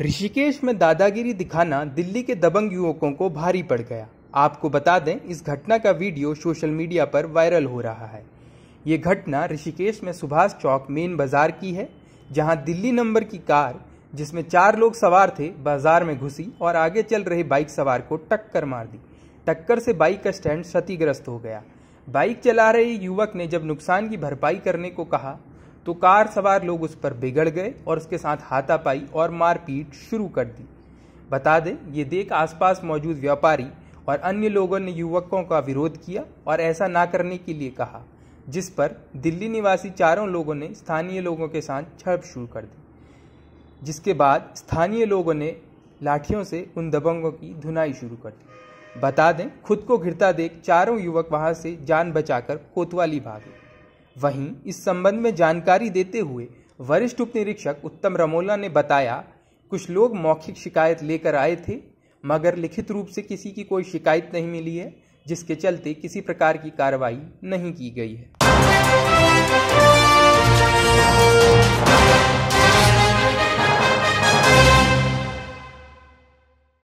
ऋषिकेश में दादागिरी दिखाना दिल्ली के दबंग युवकों को भारी पड़ गया आपको बता दें इस घटना का वीडियो सोशल मीडिया पर वायरल हो रहा है ये घटना ऋषिकेश में सुभाष चौक मेन बाजार की है जहां दिल्ली नंबर की कार जिसमें चार लोग सवार थे बाजार में घुसी और आगे चल रहे बाइक सवार को टक्कर मार दी टक्कर से बाइक का स्टैंड क्षतिग्रस्त हो गया बाइक चला रहे युवक ने जब नुकसान की भरपाई करने को कहा तो कार सवार लोग उस पर बिगड़ गए और उसके साथ हाथापाई और मारपीट शुरू कर दी बता दें ये देख आसपास मौजूद व्यापारी और अन्य लोगों ने युवकों का विरोध किया और ऐसा ना करने के लिए कहा जिस पर दिल्ली निवासी चारों लोगों ने स्थानीय लोगों के साथ झड़प शुरू कर दी जिसके बाद स्थानीय लोगों ने लाठियों से उन दबंगों की धुनाई शुरू कर दी बता दें खुद को घिरता देख चारों युवक वहां से जान बचाकर कोतवाली भागे वहीं इस संबंध में जानकारी देते हुए वरिष्ठ उप निरीक्षक उत्तम रमोला ने बताया कुछ लोग मौखिक शिकायत लेकर आए थे मगर लिखित रूप से किसी की कोई शिकायत नहीं मिली है जिसके चलते किसी प्रकार की कार्रवाई नहीं की गई है